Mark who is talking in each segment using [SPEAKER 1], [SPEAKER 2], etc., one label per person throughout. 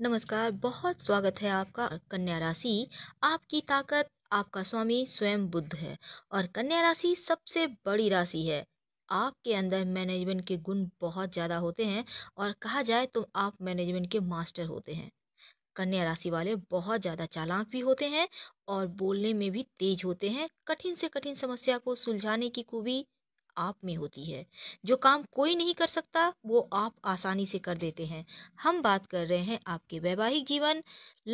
[SPEAKER 1] नमस्कार बहुत स्वागत है आपका कन्या राशि आपकी ताकत आपका स्वामी स्वयं बुद्ध है और कन्या राशि सबसे बड़ी राशि है आपके अंदर मैनेजमेंट के गुण बहुत ज़्यादा होते हैं और कहा जाए तो आप मैनेजमेंट के मास्टर होते हैं कन्या राशि वाले बहुत ज़्यादा चालाक भी होते हैं और बोलने में भी तेज होते हैं कठिन से कठिन समस्या को सुलझाने की खूबी आप में होती है जो काम कोई नहीं कर सकता वो आप आसानी से कर देते हैं हम बात कर रहे हैं आपके वैवाहिक जीवन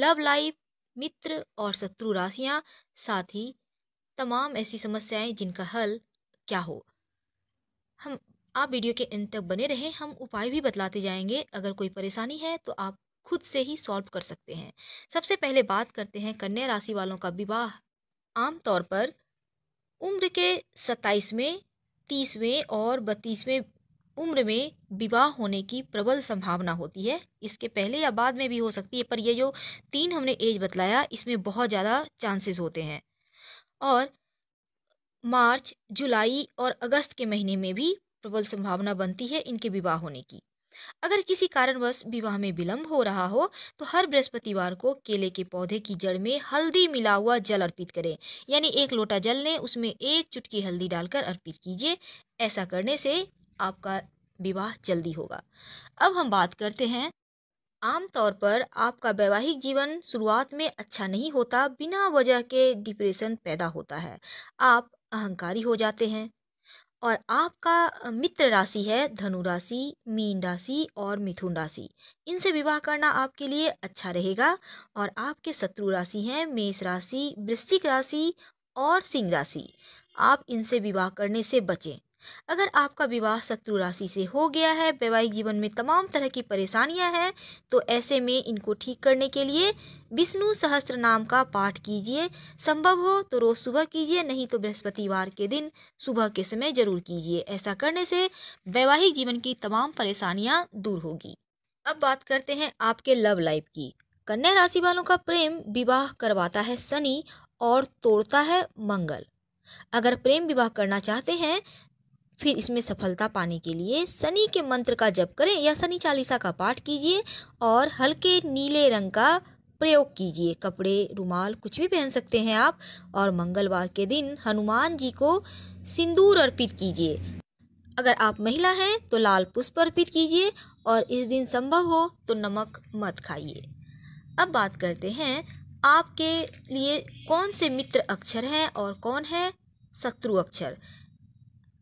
[SPEAKER 1] लव लाइफ मित्र और शत्रु राशियां साथ ही तमाम ऐसी समस्याएं जिनका हल क्या हो हम आप वीडियो के एंड तक बने रहें हम उपाय भी बतलाते जाएंगे अगर कोई परेशानी है तो आप खुद से ही सॉल्व कर सकते हैं सबसे पहले बात करते हैं कन्या राशि वालों का विवाह आमतौर पर उम्र के सत्ताईसवें तीसवें और बत्तीसवें उम्र में विवाह होने की प्रबल संभावना होती है इसके पहले या बाद में भी हो सकती है पर ये जो तीन हमने एज बतलाया इसमें बहुत ज़्यादा चांसेस होते हैं और मार्च जुलाई और अगस्त के महीने में भी प्रबल संभावना बनती है इनके विवाह होने की अगर किसी कारणवश विवाह में विलंब हो रहा हो तो हर बृहस्पतिवार को केले के पौधे की जड़ में हल्दी मिला हुआ जल अर्पित करें यानी एक लोटा जल लें उसमें एक चुटकी हल्दी डालकर अर्पित कीजिए ऐसा करने से आपका विवाह जल्दी होगा अब हम बात करते हैं आमतौर पर आपका वैवाहिक जीवन शुरुआत में अच्छा नहीं होता बिना वजह के डिप्रेशन पैदा होता है आप अहंकारी हो जाते हैं और आपका मित्र राशि है धनु राशि मीन राशि और मिथुन राशि इनसे विवाह करना आपके लिए अच्छा रहेगा और आपके शत्रु राशि हैं मेष राशि वृश्चिक राशि और सिंह राशि आप इनसे विवाह करने से बचें अगर आपका विवाह शत्रु राशि से हो गया है वैवाहिक जीवन में तमाम तरह की परेशानियां हैं तो ऐसे में इनको ठीक करने के लिए विष्णु सहस्त्र नाम का पाठ कीजिए संभव हो तो रोज़ सुबह कीजिए नहीं तो बृहस्पतिवार के दिन सुबह के समय जरूर कीजिए ऐसा करने से वैवाहिक जीवन की तमाम परेशानियाँ दूर होगी अब बात करते हैं आपके लव लाइफ की कन्या राशि वालों का प्रेम विवाह करवाता है शनि और तोड़ता है मंगल अगर प्रेम विवाह करना चाहते हैं फिर इसमें सफलता पाने के लिए शनि के मंत्र का जप करें या शनि चालीसा का पाठ कीजिए और हल्के नीले रंग का प्रयोग कीजिए कपड़े रुमाल कुछ भी पहन सकते हैं आप और मंगलवार के दिन हनुमान जी को सिंदूर अर्पित कीजिए अगर आप महिला हैं तो लाल पुष्प अर्पित कीजिए और इस दिन संभव हो तो नमक मत खाइए अब बात करते हैं आपके लिए कौन से मित्र अक्षर हैं और कौन है शत्रु अक्षर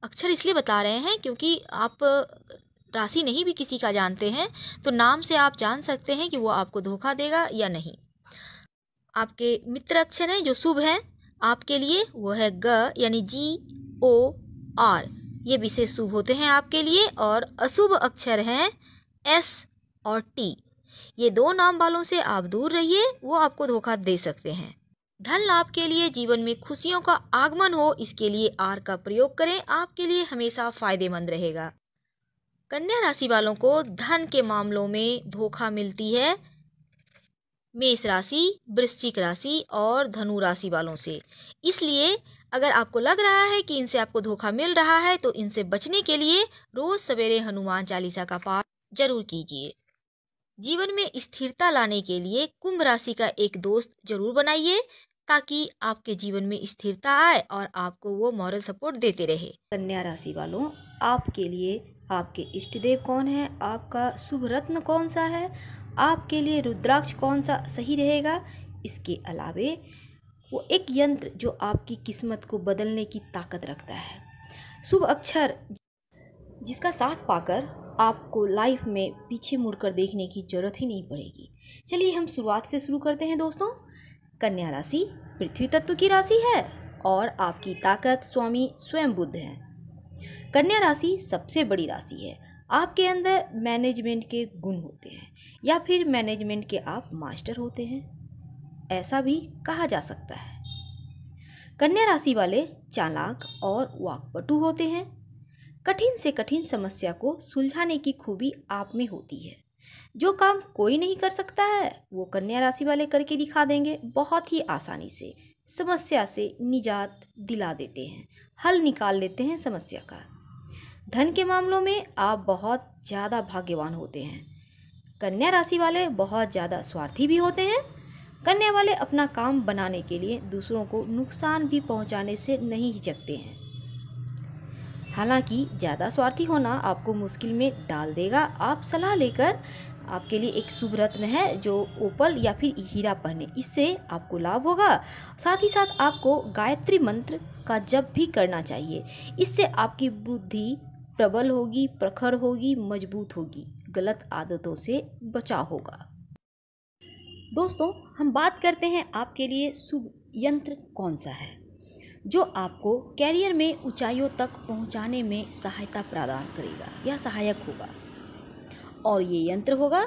[SPEAKER 1] अक्षर इसलिए बता रहे हैं क्योंकि आप राशि नहीं भी किसी का जानते हैं तो नाम से आप जान सकते हैं कि वो आपको धोखा देगा या नहीं आपके मित्र अक्षर हैं जो शुभ हैं आपके लिए वो है ग यानी जी ओ आर ये विशेष शुभ होते हैं आपके लिए और अशुभ अक्षर हैं एस और टी ये दो नाम वालों से आप दूर रहिए वो आपको धोखा दे सकते हैं धन लाभ के लिए जीवन में खुशियों का आगमन हो इसके लिए आर का प्रयोग करें आपके लिए हमेशा फायदेमंद रहेगा कन्या राशि वालों को धन के मामलों में धोखा मिलती है मेष राशि वृश्चिक राशि और धनु राशि वालों से इसलिए अगर आपको लग रहा है कि इनसे आपको धोखा मिल रहा है तो इनसे बचने के लिए रोज सवेरे हनुमान चालीसा का पाठ जरूर कीजिए जीवन में स्थिरता लाने के लिए कुंभ राशि का एक दोस्त जरूर बनाइए ताकि आपके जीवन में स्थिरता आए और आपको वो मॉरल सपोर्ट देते रहे कन्या राशि वालों आपके लिए आपके इष्ट देव कौन है आपका शुभ रत्न कौन सा है आपके लिए रुद्राक्ष कौन सा सही रहेगा इसके अलावे वो एक यंत्र जो आपकी किस्मत को बदलने की ताकत रखता है शुभ अक्षर जिसका साथ पाकर आपको लाइफ में पीछे मुड़कर देखने की ज़रूरत ही नहीं पड़ेगी चलिए हम शुरुआत से शुरू करते हैं दोस्तों कन्या राशि पृथ्वी तत्व की राशि है और आपकी ताकत स्वामी स्वयं बुद्ध हैं कन्या राशि सबसे बड़ी राशि है आपके अंदर मैनेजमेंट के गुण होते हैं या फिर मैनेजमेंट के आप मास्टर होते हैं ऐसा भी कहा जा सकता है कन्या राशि वाले चालाक और वाकपटु होते हैं कठिन से कठिन समस्या को सुलझाने की खूबी आप में होती है जो काम कोई नहीं कर सकता है वो कन्या राशि वाले करके दिखा देंगे बहुत ही आसानी से समस्या से निजात दिला देते हैं हल निकाल लेते हैं समस्या का धन के मामलों में आप बहुत ज़्यादा भाग्यवान होते हैं कन्या राशि वाले बहुत ज़्यादा स्वार्थी भी होते हैं कन्या वाले अपना काम बनाने के लिए दूसरों को नुकसान भी पहुंचाने से नहीं हिचकते हैं हालांकि ज़्यादा स्वार्थी होना आपको मुश्किल में डाल देगा आप सलाह लेकर आपके लिए एक शुभ रत्न है जो ओपल या फिर हीरा पहने इससे आपको लाभ होगा साथ ही साथ आपको गायत्री मंत्र का जप भी करना चाहिए इससे आपकी बुद्धि प्रबल होगी प्रखर होगी मजबूत होगी गलत आदतों से बचाव होगा दोस्तों हम बात करते हैं आपके लिए शुभ यंत्र कौन सा है जो आपको कैरियर में ऊंचाइयों तक पहुंचाने में सहायता प्रदान करेगा या सहायक होगा और ये यंत्र होगा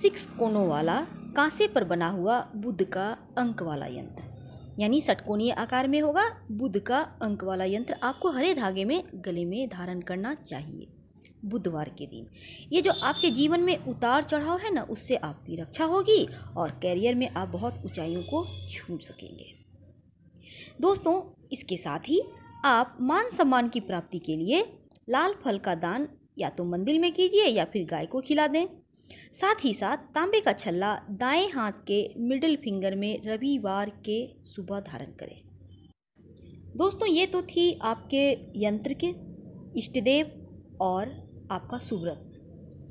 [SPEAKER 1] सिक्स कोनों वाला कांसे पर बना हुआ बुद्ध का अंक वाला यंत्र यानी षटकोणीय आकार में होगा बुद्ध का अंक वाला यंत्र आपको हरे धागे में गले में धारण करना चाहिए बुधवार के दिन ये जो आपके जीवन में उतार चढ़ाव है ना उससे आपकी रक्षा होगी और कैरियर में आप बहुत ऊंचाइयों को छू सकेंगे दोस्तों इसके साथ ही आप मान सम्मान की प्राप्ति के लिए लाल फल का दान या तो मंदिर में कीजिए या फिर गाय को खिला दें साथ ही साथ तांबे का छल्ला दाएं हाथ के मिडिल फिंगर में रविवार के सुबह धारण करें दोस्तों ये तो थी आपके यंत्र के इष्टदेव और आपका सुव्रत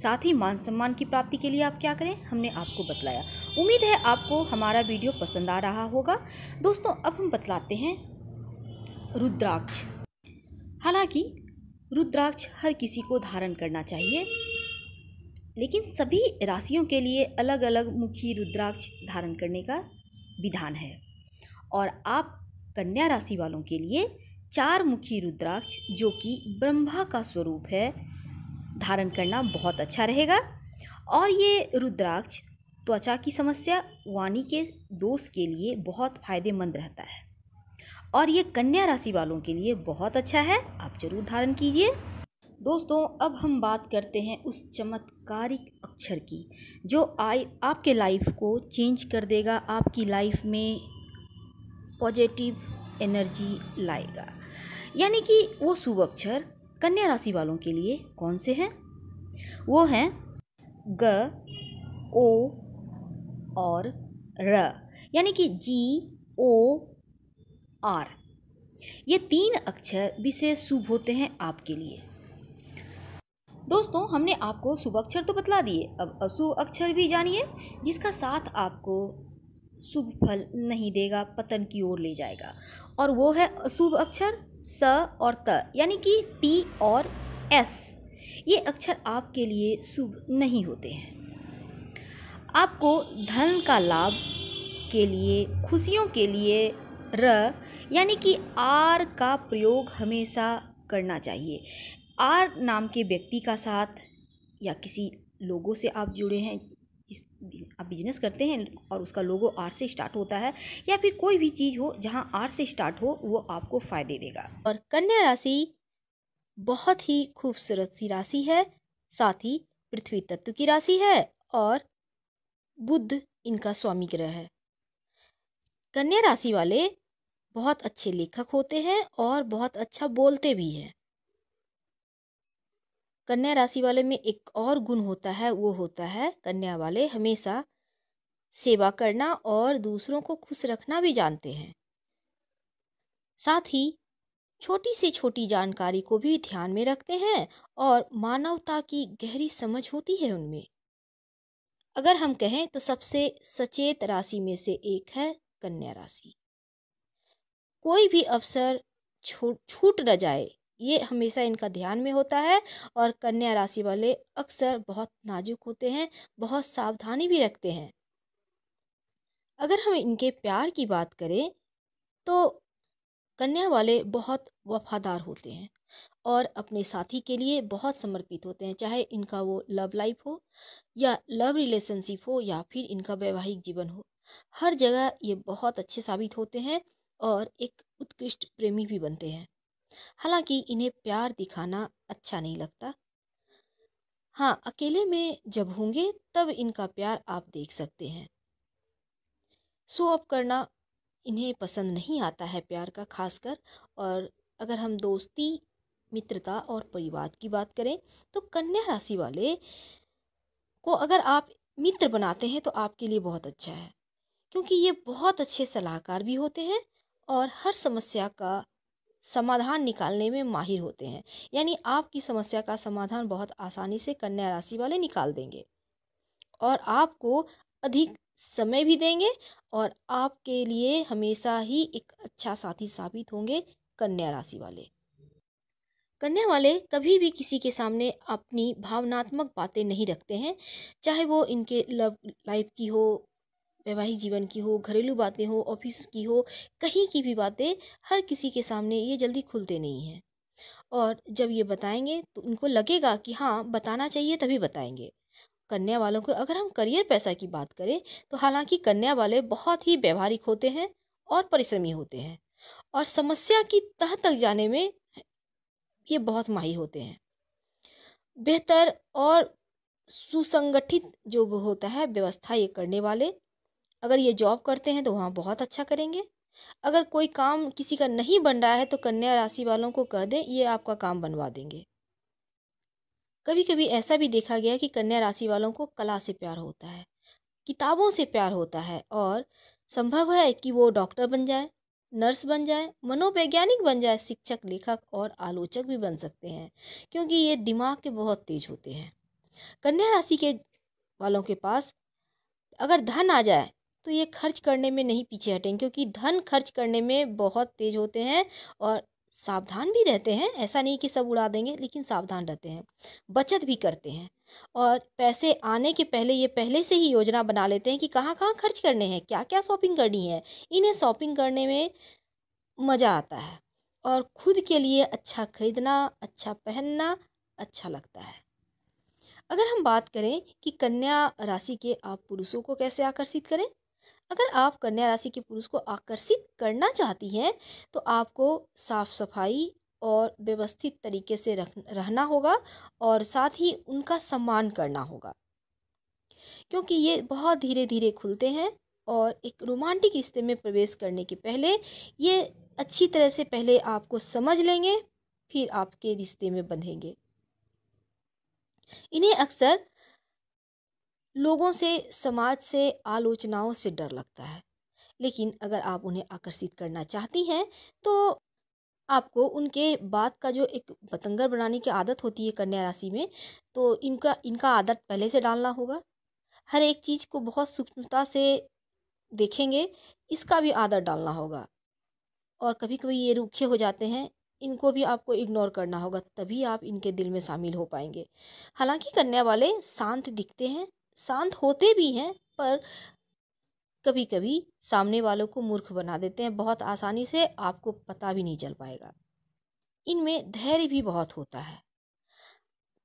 [SPEAKER 1] साथ ही मान सम्मान की प्राप्ति के लिए आप क्या करें हमने आपको बतलाया उम्मीद है आपको हमारा वीडियो पसंद आ रहा होगा दोस्तों अब हम बतलाते हैं रुद्राक्ष हालांकि रुद्राक्ष हर किसी को धारण करना चाहिए लेकिन सभी राशियों के लिए अलग अलग मुखी रुद्राक्ष धारण करने का विधान है और आप कन्या राशि वालों के लिए चार मुखी रुद्राक्ष जो कि ब्रह्मा का स्वरूप है धारण करना बहुत अच्छा रहेगा और ये रुद्राक्ष त्वचा की समस्या वाणी के दोष के लिए बहुत फायदेमंद रहता है और ये कन्या राशि वालों के लिए बहुत अच्छा है आप जरूर धारण कीजिए दोस्तों अब हम बात करते हैं उस चमत्कारिक अक्षर की जो आई आपके लाइफ को चेंज कर देगा आपकी लाइफ में पॉजिटिव एनर्जी लाएगा यानी कि वो शुभ अक्षर कन्या राशि वालों के लिए कौन से हैं वो हैं ग ओ और र यानी कि जी ओ आर ये तीन अक्षर विशेष शुभ होते हैं आपके लिए दोस्तों हमने आपको शुभ अक्षर तो बतला दिए अब अशुभ अक्षर भी जानिए जिसका साथ आपको शुभ फल नहीं देगा पतन की ओर ले जाएगा और वो है अशुभ अक्षर स और त यानी कि टी और एस ये अक्षर आपके लिए शुभ नहीं होते हैं आपको धन का लाभ के लिए खुशियों के लिए र यानी कि आर का प्रयोग हमेशा करना चाहिए आर नाम के व्यक्ति का साथ या किसी लोगों से आप जुड़े हैं आप बिजनेस करते हैं और उसका लोगो आर से स्टार्ट होता है या फिर कोई भी चीज़ हो जहाँ आर से स्टार्ट हो वो आपको फ़ायदे देगा और कन्या राशि बहुत ही खूबसूरत सी राशि है साथ ही पृथ्वी तत्व की राशि है और बुद्ध इनका स्वामी ग्रह है कन्या राशि वाले बहुत अच्छे लेखक होते हैं और बहुत अच्छा बोलते भी हैं कन्या राशि वाले में एक और गुण होता है वो होता है कन्या वाले हमेशा सेवा करना और दूसरों को खुश रखना भी जानते हैं साथ ही छोटी से छोटी जानकारी को भी ध्यान में रखते हैं और मानवता की गहरी समझ होती है उनमें अगर हम कहें तो सबसे सचेत राशि में से एक है कन्या राशि कोई भी अवसर छूट न जाए ये हमेशा इनका ध्यान में होता है और कन्या राशि वाले अक्सर बहुत नाजुक होते हैं बहुत सावधानी भी रखते हैं अगर हम इनके प्यार की बात करें तो कन्या वाले बहुत वफादार होते हैं और अपने साथी के लिए बहुत समर्पित होते हैं चाहे इनका वो लव लाइफ हो या लव रिलेशनशिप हो या फिर इनका वैवाहिक जीवन हो हर जगह ये बहुत अच्छे साबित होते हैं और एक उत्कृष्ट प्रेमी भी बनते हैं हालांकि इन्हें प्यार दिखाना अच्छा नहीं लगता हाँ अकेले में जब होंगे तब इनका प्यार आप देख सकते हैं सो अप करना इन्हें पसंद नहीं आता है प्यार का खासकर और अगर हम दोस्ती मित्रता और परिवार की बात करें तो कन्या राशि वाले को अगर आप मित्र बनाते हैं तो आपके लिए बहुत अच्छा है क्योंकि ये बहुत अच्छे सलाहकार भी होते हैं और हर समस्या का समाधान निकालने में माहिर होते हैं यानी आपकी समस्या का समाधान बहुत आसानी से कन्या राशि वाले निकाल देंगे और आपको अधिक समय भी देंगे और आपके लिए हमेशा ही एक अच्छा साथी साबित होंगे कन्या राशि वाले कन्या वाले कभी भी किसी के सामने अपनी भावनात्मक बातें नहीं रखते हैं चाहे वो इनके लव लाइफ की हो वैवाहिक जीवन की हो घरेलू बातें हो ऑफिस की हो कहीं की भी बातें हर किसी के सामने ये जल्दी खुलते नहीं हैं और जब ये बताएंगे तो उनको लगेगा कि हाँ बताना चाहिए तभी बताएंगे कन्या वालों को अगर हम करियर पैसा की बात करें तो हालांकि कन्या वाले बहुत ही व्यवहारिक होते हैं और परिश्रमी होते हैं और समस्या की तह तक जाने में ये बहुत माहिर होते हैं बेहतर और सुसंगठित जो होता है व्यवस्था ये करने वाले अगर ये जॉब करते हैं तो वहाँ बहुत अच्छा करेंगे अगर कोई काम किसी का नहीं बन रहा है तो कन्या राशि वालों को कह दें ये आपका काम बनवा देंगे कभी कभी ऐसा भी देखा गया कि कन्या राशि वालों को कला से प्यार होता है किताबों से प्यार होता है और संभव है कि वो डॉक्टर बन जाए नर्स बन जाए मनोवैज्ञानिक बन जाए शिक्षक लेखक और आलोचक भी बन सकते हैं क्योंकि ये दिमाग के बहुत तेज होते हैं कन्या राशि के वालों के पास अगर धन आ जाए तो ये खर्च करने में नहीं पीछे हटेंगे क्योंकि धन खर्च करने में बहुत तेज होते हैं और सावधान भी रहते हैं ऐसा नहीं कि सब उड़ा देंगे लेकिन सावधान रहते हैं बचत भी करते हैं और पैसे आने के पहले ये पहले से ही योजना बना लेते हैं कि कहाँ कहाँ खर्च करने हैं क्या क्या शॉपिंग करनी है इन्हें शॉपिंग करने में मज़ा आता है और खुद के लिए अच्छा खरीदना अच्छा पहनना अच्छा लगता है अगर हम बात करें कि कन्या राशि के आप पुरुषों को कैसे आकर्षित करें अगर आप कन्या राशि के पुरुष को आकर्षित करना चाहती हैं तो आपको साफ सफाई और व्यवस्थित तरीके से रख रहना होगा और साथ ही उनका सम्मान करना होगा क्योंकि ये बहुत धीरे धीरे खुलते हैं और एक रोमांटिक रिश्ते में प्रवेश करने के पहले ये अच्छी तरह से पहले आपको समझ लेंगे फिर आपके रिश्ते में बंधेंगे इन्हें अक्सर लोगों से समाज से आलोचनाओं से डर लगता है लेकिन अगर आप उन्हें आकर्षित करना चाहती हैं तो आपको उनके बात का जो एक बतंगर बनाने की आदत होती है कन्या राशि में तो इनका इनका आदत पहले से डालना होगा हर एक चीज़ को बहुत सूक्ष्मता से देखेंगे इसका भी आदत डालना होगा और कभी कभी ये रूखे हो जाते हैं इनको भी आपको इग्नोर करना होगा तभी आप इनके दिल में शामिल हो पाएंगे हालांकि कन्या वाले शांत दिखते हैं शांत होते भी हैं पर कभी कभी सामने वालों को मूर्ख बना देते हैं बहुत आसानी से आपको पता भी नहीं चल पाएगा इनमें धैर्य भी बहुत होता है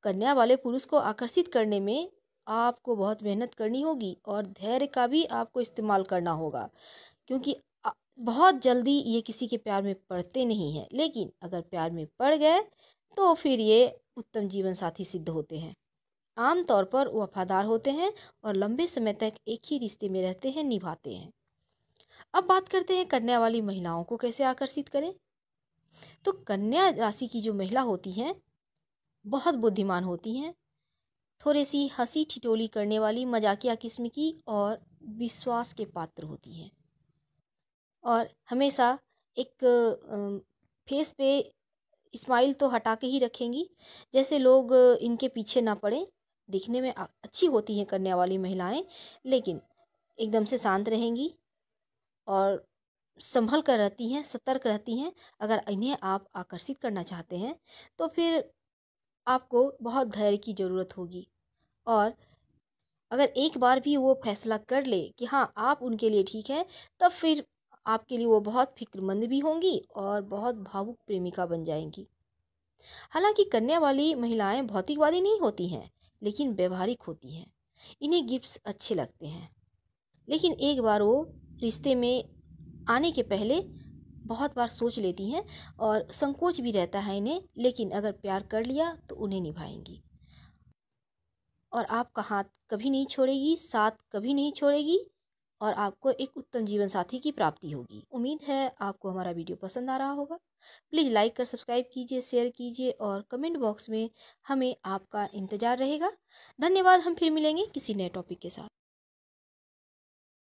[SPEAKER 1] कन्या वाले पुरुष को आकर्षित करने में आपको बहुत मेहनत करनी होगी और धैर्य का भी आपको इस्तेमाल करना होगा क्योंकि बहुत जल्दी ये किसी के प्यार में पड़ते नहीं हैं लेकिन अगर प्यार में पड़ गए तो फिर ये उत्तम जीवन साथी सिद्ध होते हैं आमतौर पर वफादार होते हैं और लंबे समय तक एक ही रिश्ते में रहते हैं निभाते हैं अब बात करते हैं कन्या वाली महिलाओं को कैसे आकर्षित करें तो कन्या राशि की जो महिला होती हैं बहुत बुद्धिमान होती हैं थोड़ी सी हंसी ठिटोली करने वाली मजाकिया किस्म की और विश्वास के पात्र होती हैं और हमेशा एक फेस पे स्माइल तो हटा के ही रखेंगी जैसे लोग इनके पीछे ना पड़ें दिखने में अच्छी होती हैं करने वाली महिलाएं लेकिन एकदम से शांत रहेंगी और संभल कर रहती हैं सतर्क रहती हैं अगर इन्हें आप आकर्षित करना चाहते हैं तो फिर आपको बहुत धैर्य की ज़रूरत होगी और अगर एक बार भी वो फैसला कर ले कि हाँ आप उनके लिए ठीक है तब फिर आपके लिए वो बहुत फिक्रमंद भी होंगी और बहुत भावुक प्रेमिका बन जाएंगी हालांकि कन्या वाली महिलाएं भौतिकवादी नहीं होती हैं लेकिन व्यवहारिक होती हैं इन्हें गिफ्ट्स अच्छे लगते हैं लेकिन एक बार वो रिश्ते में आने के पहले बहुत बार सोच लेती हैं और संकोच भी रहता है इन्हें लेकिन अगर प्यार कर लिया तो उन्हें निभाएंगी और आपका हाथ कभी नहीं छोड़ेगी साथ कभी नहीं छोड़ेगी और आपको एक उत्तम जीवन साथी की प्राप्ति होगी उम्मीद है आपको हमारा वीडियो पसंद आ रहा होगा प्लीज़ लाइक कर सब्सक्राइब कीजिए शेयर कीजिए और कमेंट बॉक्स में हमें आपका इंतज़ार रहेगा धन्यवाद हम फिर मिलेंगे किसी नए टॉपिक के साथ